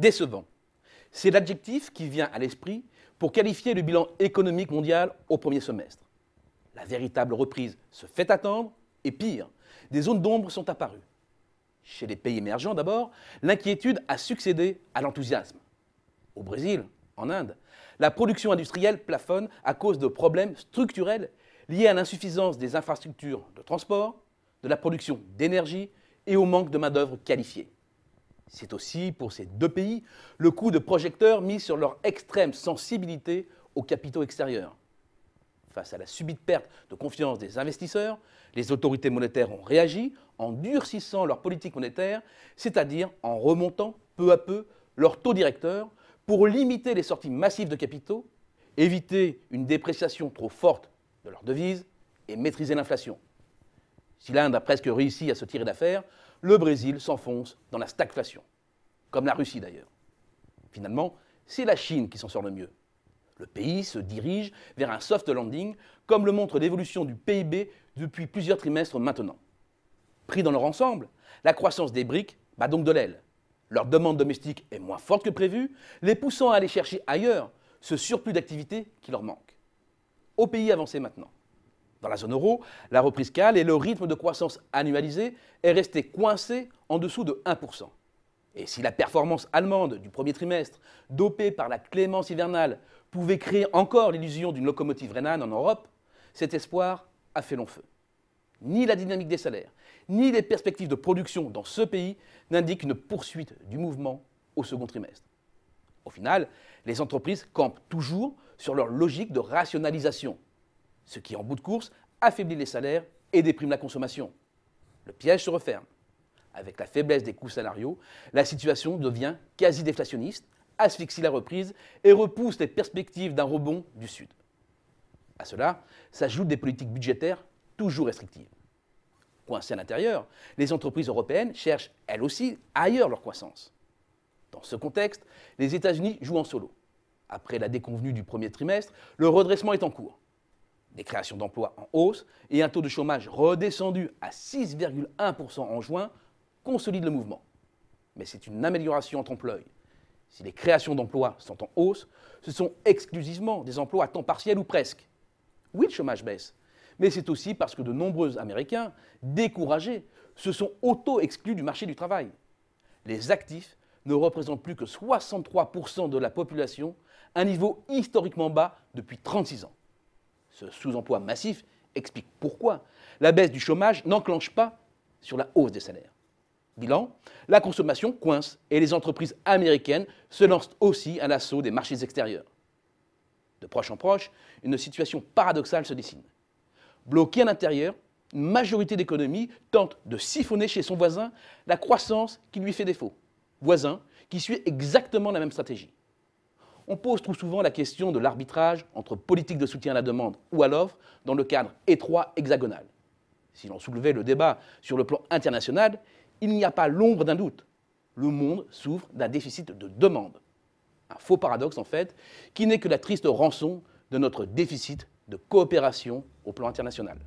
Décevant. C'est l'adjectif qui vient à l'esprit pour qualifier le bilan économique mondial au premier semestre. La véritable reprise se fait attendre, et pire, des zones d'ombre sont apparues. Chez les pays émergents d'abord, l'inquiétude a succédé à l'enthousiasme. Au Brésil, en Inde, la production industrielle plafonne à cause de problèmes structurels liés à l'insuffisance des infrastructures de transport, de la production d'énergie et au manque de main-d'œuvre qualifiée. C'est aussi, pour ces deux pays, le coup de projecteur mis sur leur extrême sensibilité aux capitaux extérieurs. Face à la subite perte de confiance des investisseurs, les autorités monétaires ont réagi en durcissant leur politique monétaire, c'est-à-dire en remontant peu à peu leur taux directeur pour limiter les sorties massives de capitaux, éviter une dépréciation trop forte de leur devise et maîtriser l'inflation. Si l'Inde a presque réussi à se tirer d'affaire, le Brésil s'enfonce dans la stagflation, comme la Russie d'ailleurs. Finalement, c'est la Chine qui s'en sort le mieux. Le pays se dirige vers un soft landing, comme le montre l'évolution du PIB depuis plusieurs trimestres maintenant. Pris dans leur ensemble, la croissance des briques bat donc de l'aile. Leur demande domestique est moins forte que prévu, les poussant à aller chercher ailleurs ce surplus d'activité qui leur manque. Au pays avancé maintenant. Dans la zone euro, la reprise cale et le rythme de croissance annualisé est resté coincé en dessous de 1%. Et si la performance allemande du premier trimestre, dopée par la clémence hivernale, pouvait créer encore l'illusion d'une locomotive rhénane en Europe, cet espoir a fait long feu. Ni la dynamique des salaires, ni les perspectives de production dans ce pays n'indiquent une poursuite du mouvement au second trimestre. Au final, les entreprises campent toujours sur leur logique de rationalisation, ce qui, en bout de course, affaiblit les salaires et déprime la consommation. Le piège se referme. Avec la faiblesse des coûts salariaux, la situation devient quasi déflationniste, asphyxie la reprise et repousse les perspectives d'un rebond du Sud. À cela s'ajoutent des politiques budgétaires toujours restrictives. Coincées à l'intérieur, les entreprises européennes cherchent, elles aussi, ailleurs leur croissance. Dans ce contexte, les États-Unis jouent en solo. Après la déconvenue du premier trimestre, le redressement est en cours des créations d'emplois en hausse et un taux de chômage redescendu à 6,1% en juin consolide le mouvement. Mais c'est une amélioration en trompe-l'œil. Si les créations d'emplois sont en hausse, ce sont exclusivement des emplois à temps partiel ou presque. Oui, le chômage baisse, mais c'est aussi parce que de nombreux Américains, découragés, se sont auto-exclus du marché du travail. Les actifs ne représentent plus que 63% de la population, un niveau historiquement bas depuis 36 ans ce sous-emploi massif explique pourquoi la baisse du chômage n'enclenche pas sur la hausse des salaires. Bilan, la consommation coince et les entreprises américaines se lancent aussi à l'assaut des marchés extérieurs. De proche en proche, une situation paradoxale se dessine. Bloquée à l'intérieur, une majorité d'économies tente de siphonner chez son voisin la croissance qui lui fait défaut. Voisin qui suit exactement la même stratégie. On pose trop souvent la question de l'arbitrage entre politique de soutien à la demande ou à l'offre dans le cadre étroit hexagonal. Si l'on soulevait le débat sur le plan international, il n'y a pas l'ombre d'un doute. Le monde souffre d'un déficit de demande. Un faux paradoxe en fait, qui n'est que la triste rançon de notre déficit de coopération au plan international.